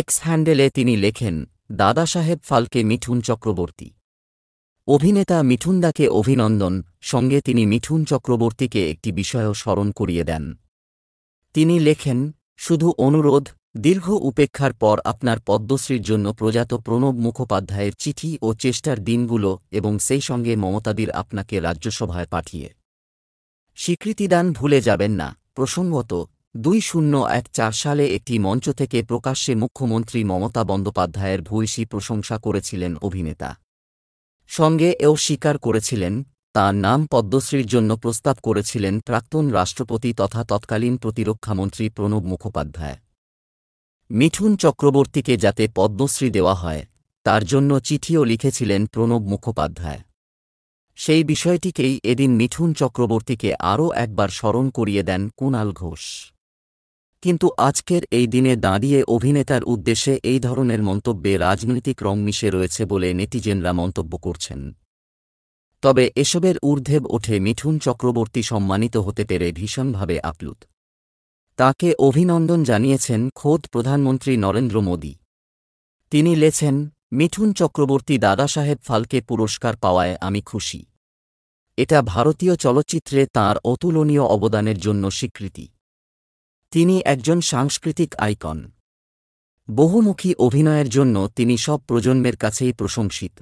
x হ্যান্ডেলে তিনি লেখেন দাদাসাহেব ফালকে মিঠুন চক্রবর্তী অভিনেতা মিঠুনদাকে অভিনন্দন সঙ্গে তিনি মিঠুন চক্রবর্তীকে একটি বিষয়ও স্মরণ করিয়ে দেন তিনি লেখেন শুধু অনুরোধ দীর্ঘ উপেক্ষার পর আপনার পদ্মশ্রীর জন্য প্রজাত প্রণব মুখোপাধ্যায়ের চিঠি ও চেষ্টার দিনগুলো এবং সেই সঙ্গে মমতাদির আপনাকে রাজ্যসভায় পাঠিয়ে স্বীকৃতিদান ভুলে যাবেন না প্রসঙ্গত দুই শূন্য এক চার সালে একটি মঞ্চ থেকে প্রকাশ্যে মুখ্যমন্ত্রী মমতা বন্দ্যোপাধ্যায়ের ভূয়সী প্রশংসা করেছিলেন অভিনেতা সঙ্গে এও স্বীকার করেছিলেন তাঁর নাম পদ্মশ্রীর জন্য প্রস্তাব করেছিলেন প্রাক্তন রাষ্ট্রপতি তথা তৎকালীন প্রতিরক্ষামন্ত্রী প্রণব মুখোপাধ্যায় মিঠুন চক্রবর্তীকে যাতে পদ্মশ্রী দেওয়া হয় তার জন্য চিঠিও লিখেছিলেন প্রণব মুখোপাধ্যায় সেই বিষয়টিকেই এদিন মিঠুন চক্রবর্তীকে আরও একবার স্মরণ করিয়ে দেন কুণাল ঘোষ কিন্তু আজকের এই দিনে দাঁড়িয়ে অভিনেতার উদ্দেশ্যে এই ধরনের মন্তব্যে রাজনৈতিক রং মিশে রয়েছে বলে নেটিজেনরা মন্তব্য করছেন তবে এসবের ঊর্ধ্বে ওঠে মিঠুন চক্রবর্তী সম্মানিত হতে পেরে ভীষণভাবে আপ্লুত তাকে অভিনন্দন জানিয়েছেন খোদ প্রধানমন্ত্রী নরেন্দ্র মোদী তিনি লেছেন মিঠুন চক্রবর্তী দাদাসাহেব ফালকে পুরস্কার পাওয়ায় আমি খুশি এটা ভারতীয় চলচ্চিত্রে তার অতুলনীয় অবদানের জন্য স্বীকৃতি তিনি একজন সাংস্কৃতিক আইকন বহুমুখী অভিনয়ের জন্য তিনি সব প্রজন্মের কাছেই প্রশংসিত